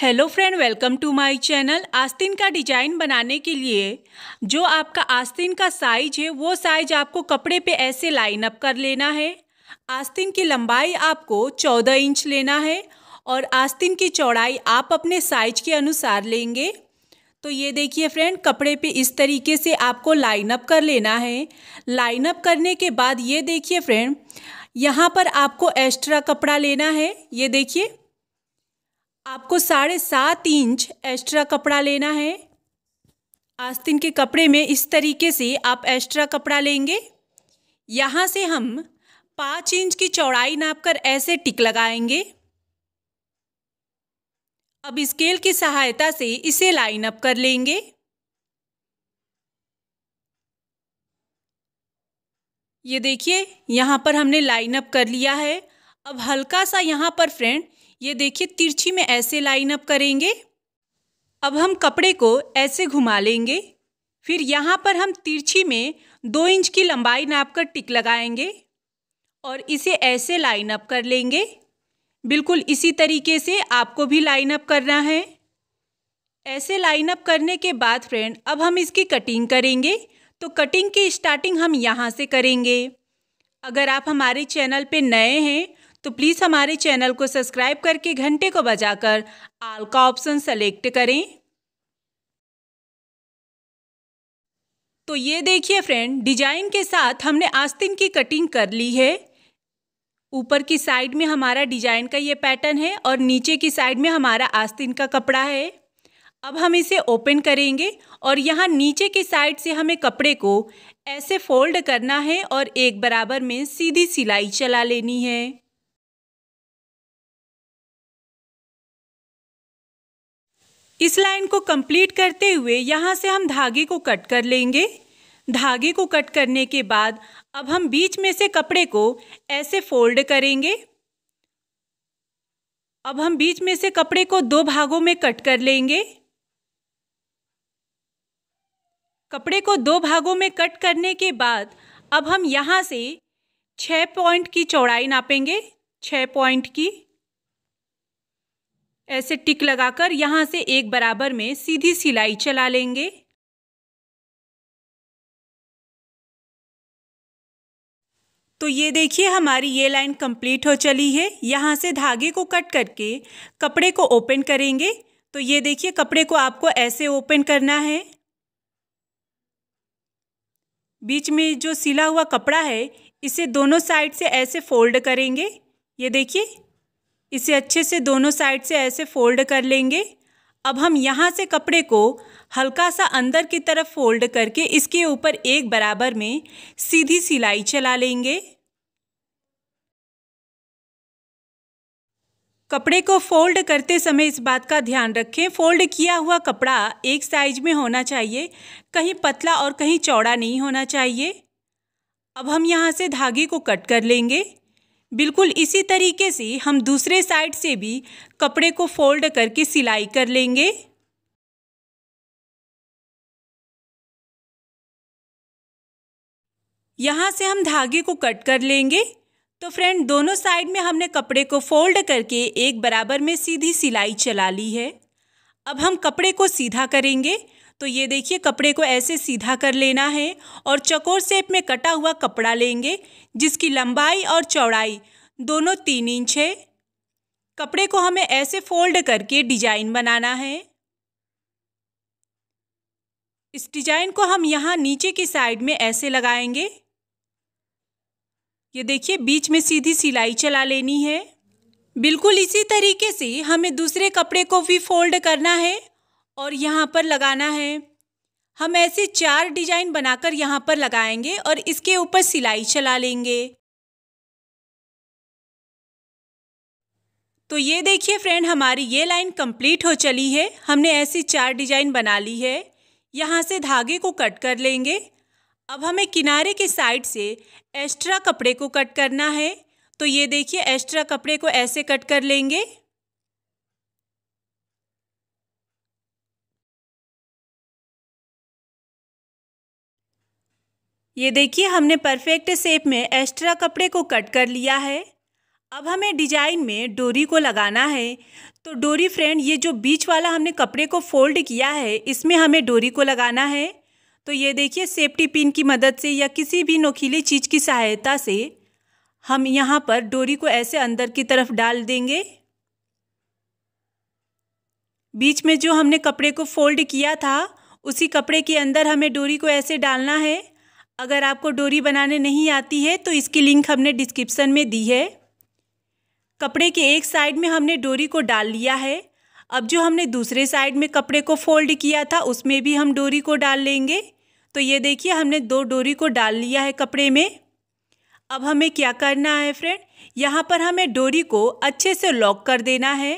hello friend welcome to my channel आस्तीन का design बनाने के लिए जो आपका आस्तीन का साइज है वो साइज आपको कपड़े पे ऐसे लाइन अप कर लेना है आस्तीन की लंबाई आपको चौदह इंच लेना है और आस्तीन की चौड़ाई आप अपने साइज के अनुसार लेंगे तो ये देखिए फ्रेंड कपड़े पे इस तरीके से आपको लाइन अप कर लेना है लाइन अप करने के बाद ये देखिए फ्रेंड यहाँ पर आपको एक्स्ट्रा कपड़ा लेना है ये देखिए आपको साढ़े सात इंच एक्स्ट्रा कपड़ा लेना है आस्तीन के कपड़े में इस तरीके से आप एक्स्ट्रा कपड़ा लेंगे यहाँ से हम पाँच इंच की चौड़ाई नापकर ऐसे टिक लगाएंगे अब स्केल की सहायता से इसे लाइन अप कर लेंगे ये देखिए यहाँ पर हमने लाइन अप कर लिया है अब हल्का सा यहाँ पर फ्रेंड ये देखिए तिरछी में ऐसे लाइन अप करेंगे अब हम कपड़े को ऐसे घुमा लेंगे फिर यहाँ पर हम तिरछी में दो इंच की लंबाई नाप कर टिक लगाएंगे और इसे ऐसे लाइन अप कर लेंगे बिल्कुल इसी तरीके से आपको भी लाइन अप करना है ऐसे लाइन अप करने के बाद फ्रेंड अब हम इसकी कटिंग करेंगे तो कटिंग की स्टार्टिंग हम यहाँ से करेंगे अगर आप हमारे चैनल पर नए हैं तो प्लीज़ हमारे चैनल को सब्सक्राइब करके घंटे को बजाकर आल का ऑप्शन सेलेक्ट करें तो ये देखिए फ्रेंड डिजाइन के साथ हमने आस्तीन की कटिंग कर ली है ऊपर की साइड में हमारा डिजाइन का ये पैटर्न है और नीचे की साइड में हमारा आस्तीन का कपड़ा है अब हम इसे ओपन करेंगे और यहाँ नीचे की साइड से हमें कपड़े को ऐसे फोल्ड करना है और एक बराबर में सीधी सिलाई चला लेनी है इस लाइन को कंप्लीट करते हुए यहाँ से हम धागे को कट कर लेंगे धागे को कट करने के बाद अब हम बीच में से कपड़े को ऐसे फोल्ड करेंगे अब हम बीच में से कपड़े को दो भागों में कट कर लेंगे कपड़े को दो भागों में कट करने के बाद अब हम यहाँ से छः पॉइंट की चौड़ाई नापेंगे छः पॉइंट की ऐसे टिक लगाकर यहाँ से एक बराबर में सीधी सिलाई चला लेंगे तो ये देखिए हमारी ये लाइन कंप्लीट हो चली है यहाँ से धागे को कट करके कपड़े को ओपन करेंगे तो ये देखिए कपड़े को आपको ऐसे ओपन करना है बीच में जो सिला हुआ कपड़ा है इसे दोनों साइड से ऐसे फोल्ड करेंगे ये देखिए इसे अच्छे से दोनों साइड से ऐसे फोल्ड कर लेंगे अब हम यहाँ से कपड़े को हल्का सा अंदर की तरफ फोल्ड करके इसके ऊपर एक बराबर में सीधी सिलाई चला लेंगे कपड़े को फोल्ड करते समय इस बात का ध्यान रखें फोल्ड किया हुआ कपड़ा एक साइज में होना चाहिए कहीं पतला और कहीं चौड़ा नहीं होना चाहिए अब हम यहाँ से धागे को कट कर लेंगे बिल्कुल इसी तरीके से हम दूसरे साइड से भी कपड़े को फोल्ड करके सिलाई कर लेंगे यहाँ से हम धागे को कट कर लेंगे तो फ्रेंड दोनों साइड में हमने कपड़े को फोल्ड करके एक बराबर में सीधी सिलाई चला ली है अब हम कपड़े को सीधा करेंगे तो ये देखिए कपड़े को ऐसे सीधा कर लेना है और चकोर सेप में कटा हुआ कपड़ा लेंगे जिसकी लंबाई और चौड़ाई दोनों तीन इंच है कपड़े को हमें ऐसे फोल्ड करके डिजाइन बनाना है इस डिजाइन को हम यहाँ नीचे की साइड में ऐसे लगाएंगे ये देखिए बीच में सीधी सिलाई चला लेनी है बिल्कुल इसी तरीके से हमें दूसरे कपड़े को भी फोल्ड करना है और यहाँ पर लगाना है हम ऐसे चार डिजाइन बनाकर यहाँ पर लगाएंगे और इसके ऊपर सिलाई चला लेंगे तो ये देखिए फ्रेंड हमारी ये लाइन कंप्लीट हो चली है हमने ऐसी चार डिजाइन बना ली है यहाँ से धागे को कट कर लेंगे अब हमें किनारे के साइड से एक्स्ट्रा कपड़े को कट करना है तो ये देखिए एक्स्ट्रा कपड़े को ऐसे कट कर लेंगे ये देखिए हमने परफेक्ट शेप में एक्स्ट्रा कपड़े को कट कर लिया है अब हमें डिजाइन में डोरी को लगाना है तो डोरी फ्रेंड ये जो बीच वाला हमने कपड़े को फोल्ड किया है इसमें हमें डोरी को लगाना है तो ये देखिए सेफ्टी पिन की मदद से या किसी भी नोखीली चीज़ की सहायता से हम यहाँ पर डोरी को ऐसे अंदर की तरफ डाल देंगे बीच में जो हमने कपड़े को फोल्ड किया था उसी कपड़े के अंदर हमें डोरी को ऐसे डालना है अगर आपको डोरी बनाने नहीं आती है तो इसकी लिंक हमने डिस्क्रिप्सन में दी है कपड़े के एक साइड में हमने डोरी को डाल लिया है अब जो हमने दूसरे साइड में कपड़े को फोल्ड किया था उसमें भी हम डोरी को डाल लेंगे तो ये देखिए हमने दो डोरी को डाल लिया है कपड़े में अब हमें क्या करना है फ्रेंड यहाँ पर हमें डोरी को अच्छे से लॉक कर देना है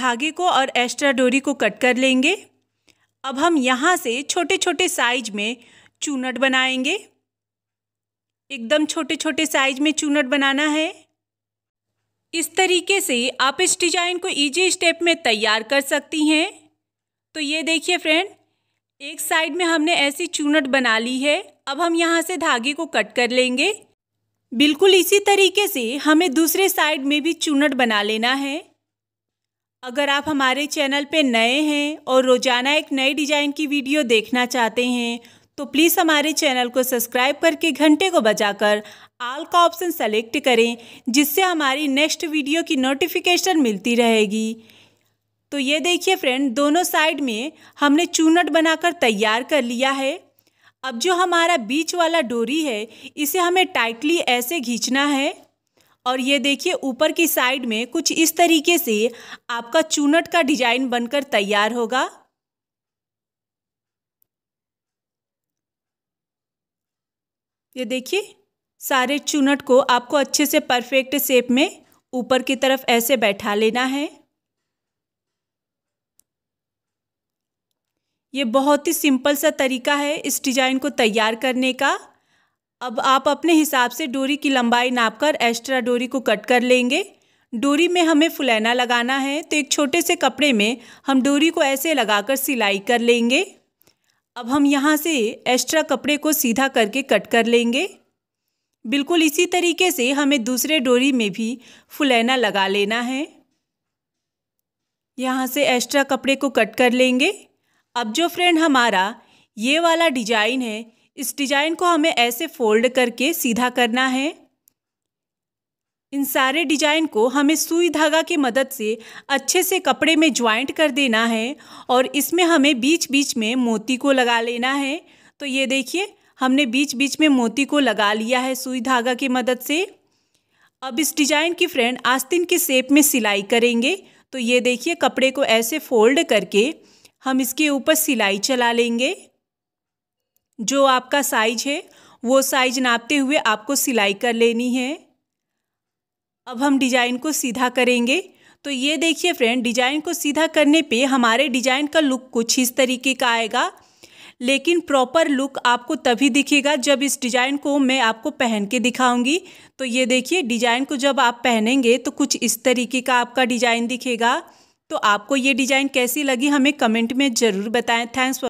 धागे को और एक्स्ट्रा डोरी को कट कर लेंगे अब हम यहाँ से छोटे छोटे साइज में चूनट बनाएंगे एकदम छोटे छोटे साइज में चूनट बनाना है इस तरीके से आप इस डिजाइन को इजी स्टेप में तैयार कर सकती हैं तो ये देखिए फ्रेंड एक साइड में हमने ऐसी चूनट बना ली है अब हम यहाँ से धागे को कट कर लेंगे बिल्कुल इसी तरीके से हमें दूसरे साइड में भी चूनट बना लेना है अगर आप हमारे चैनल पे नए हैं और रोज़ाना एक नए डिज़ाइन की वीडियो देखना चाहते हैं तो प्लीज़ हमारे चैनल को सब्सक्राइब करके घंटे को बजाकर आल का ऑप्शन सेलेक्ट करें जिससे हमारी नेक्स्ट वीडियो की नोटिफिकेशन मिलती रहेगी तो ये देखिए फ्रेंड दोनों साइड में हमने चूनट बनाकर तैयार कर लिया है अब जो हमारा बीच वाला डोरी है इसे हमें टाइटली ऐसे खींचना है और ये देखिए ऊपर की साइड में कुछ इस तरीके से आपका चूनट का डिजाइन बनकर तैयार होगा ये देखिए सारे चूनट को आपको अच्छे से परफेक्ट शेप में ऊपर की तरफ ऐसे बैठा लेना है ये बहुत ही सिंपल सा तरीका है इस डिज़ाइन को तैयार करने का अब आप अपने हिसाब से डोरी की लंबाई नापकर एक्स्ट्रा डोरी को कट कर लेंगे डोरी में हमें फुलैना लगाना है तो एक छोटे से कपड़े में हम डोरी को ऐसे लगाकर सिलाई कर लेंगे अब हम यहाँ से एक्स्ट्रा कपड़े को सीधा करके कट कर लेंगे बिल्कुल इसी तरीके से हमें दूसरे डोरी में भी फुलैना लगा लेना है यहाँ से एक्स्ट्रा कपड़े को कट कर लेंगे अब जो फ्रेंड हमारा ये वाला डिजाइन है इस डिजाइन को हमें ऐसे फोल्ड करके सीधा करना है इन सारे डिजाइन को हमें सुई धागा की मदद से अच्छे से कपड़े में ज्वाइंट कर देना है और इसमें हमें बीच बीच में मोती को लगा लेना है तो ये देखिए हमने बीच बीच में मोती को लगा लिया है सुई धागा की मदद से अब इस डिजाइन की फ्रेंड आस्तीन के शेप में सिलाई करेंगे तो ये देखिए कपड़े को ऐसे फोल्ड करके हम इसके ऊपर सिलाई चला लेंगे जो आपका साइज है वो साइज नापते हुए आपको सिलाई कर लेनी है अब हम डिजाइन को सीधा करेंगे तो ये देखिए फ्रेंड डिजाइन को सीधा करने पे हमारे डिजाइन का लुक कुछ इस तरीके का आएगा लेकिन प्रॉपर लुक आपको तभी दिखेगा जब इस डिजाइन को मैं आपको पहन के दिखाऊंगी तो ये देखिए डिजाइन को जब आप पहनेंगे तो कुछ इस तरीके का आपका डिजाइन दिखेगा तो आपको ये डिजाइन कैसी लगी हमें कमेंट में ज़रूर बताएं थैंक्स